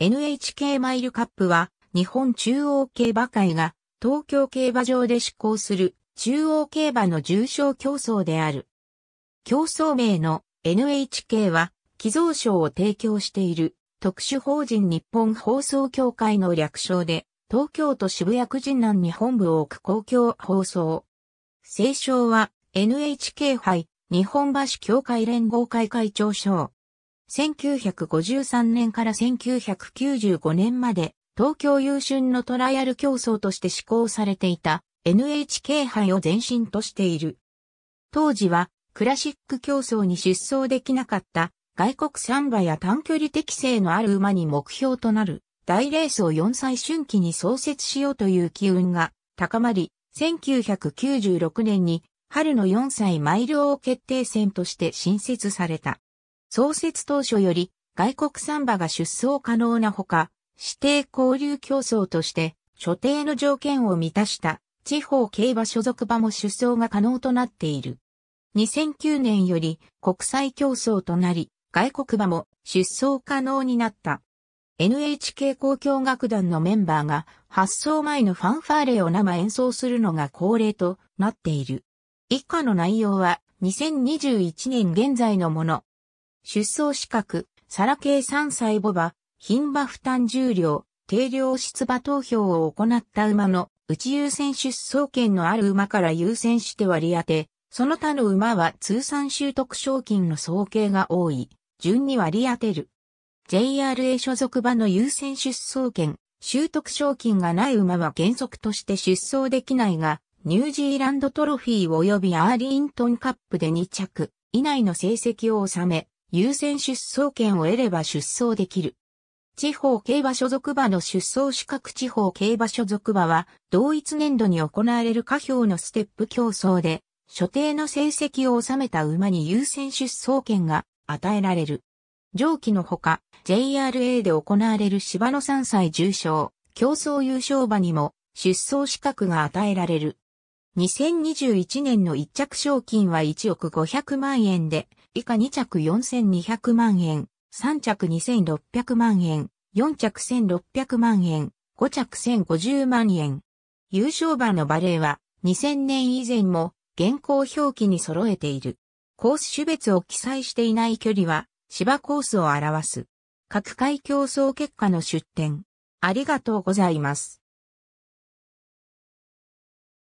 NHK マイルカップは日本中央競馬会が東京競馬場で施行する中央競馬の重賞競争である。競争名の NHK は寄贈賞を提供している特殊法人日本放送協会の略称で東京都渋谷区人南に本部を置く公共放送。聖賞は NHK 杯日本橋協会連合会会長賞。1953年から1995年まで東京優春のトライアル競争として施行されていた NHK 杯を前身としている。当時はクラシック競争に出走できなかった外国産馬や短距離適性のある馬に目標となる大レースを4歳春季に創設しようという機運が高まり、1996年に春の4歳マイル王決定戦として新設された。創設当初より外国産馬が出走可能なほか、指定交流競争として所定の条件を満たした地方競馬所属馬も出走が可能となっている。2009年より国際競争となり、外国馬も出走可能になった。NHK 交響楽団のメンバーが発送前のファンファーレを生演奏するのが恒例となっている。以下の内容は2021年現在のもの。出走資格、皿系3歳母馬、品馬負担重量、定量出馬投票を行った馬の内優先出走権のある馬から優先して割り当て、その他の馬は通算習得賞金の総計が多い、順に割り当てる。JRA 所属馬の優先出走権、習得賞金がない馬は原則として出走できないが、ニュージーランドトロフィー及びアーリントンカップで2着以内の成績を収め、優先出走権を得れば出走できる。地方競馬所属馬の出走資格地方競馬所属馬は、同一年度に行われる下表のステップ競争で、所定の成績を収めた馬に優先出走権が与えられる。上記のほか、JRA で行われる芝の3歳重賞、競争優勝馬にも出走資格が与えられる。2021年の一着賞金は1億500万円で、以下2着4200万円、3着2600万円、4着1600万円、5着1050万円。優勝馬のバレーは2000年以前も現行表記に揃えている。コース種別を記載していない距離は芝コースを表す。各回競争結果の出展。ありがとうございます。